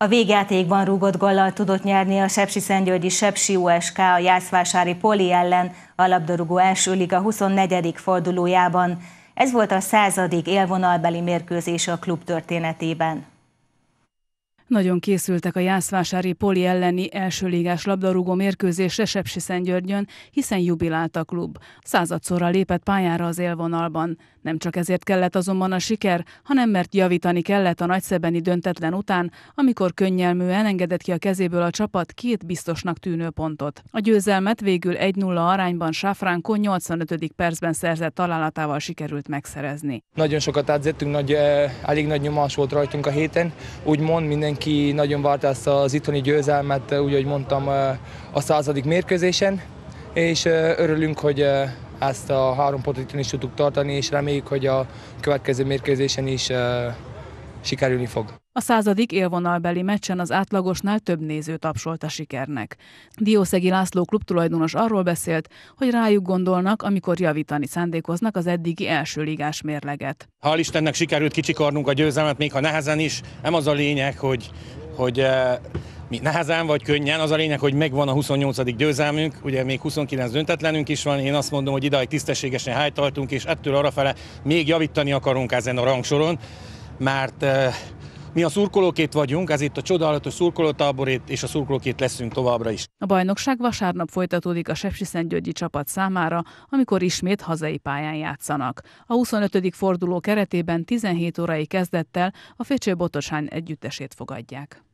A végjátékban rúgott gollal tudott nyerni a Sepsi Szentgyörgyi Sepsi USK a Jászvásári Poli ellen a labdarúgó első liga 24. fordulójában. Ez volt a századik élvonalbeli mérkőzés a klub történetében. Nagyon készültek a Jászvásári Poli elleni elsőligás labdarúgó mérkőzésre Szentgyörgyön, hiszen jubilált a klub. Századszorra lépett pályára az élvonalban. Nem csak ezért kellett azonban a siker, hanem mert javítani kellett a nagyszebeni döntetlen után, amikor könnyelműen engedett ki a kezéből a csapat két biztosnak tűnő pontot. A győzelmet végül 1-0 arányban Sáfránkó 85. percben szerzett találatával sikerült megszerezni. Nagyon sokat edzettünk, nagy, eh, elég nagy nyomás volt rajtunk a héten, úgymond mindenki mindenki nagyon várta ezt az itthoni győzelmet, eh, úgy, ahogy mondtam, eh, a századik mérkőzésen, és eh, örülünk, hogy ezt a három pontot is tudtuk tartani, és reméljük, hogy a következő mérkőzésen is sikerülni fog. A századik élvonalbeli meccsen az átlagosnál több néző tapsolt a sikernek. Diószegi László klub tulajdonos arról beszélt, hogy rájuk gondolnak, amikor javítani szándékoznak az eddigi első ligás mérleget. Hál' Istennek sikerült kicsikarnunk a győzelmet, még ha nehezen is. Nem az a lényeg, hogy, hogy eh, mi nehezen vagy könnyen, az a lényeg, hogy megvan a 28. győzelmünk, ugye még 29 döntetlenünk is van, én azt mondom, hogy idáig tisztességesen hájtartunk, és ettől arrafele még javítani akarunk ezen a rangsoron, mert eh, mi a szurkolókét vagyunk, ez itt a csodálatos szurkolótáborét, és a szurkolókét leszünk továbbra is. A bajnokság vasárnap folytatódik a Sepsiszentgyörgyi csapat számára, amikor ismét hazai pályán játszanak. A 25. forduló keretében 17 órai kezdettel a Fécső Botosány együttesét fogadják.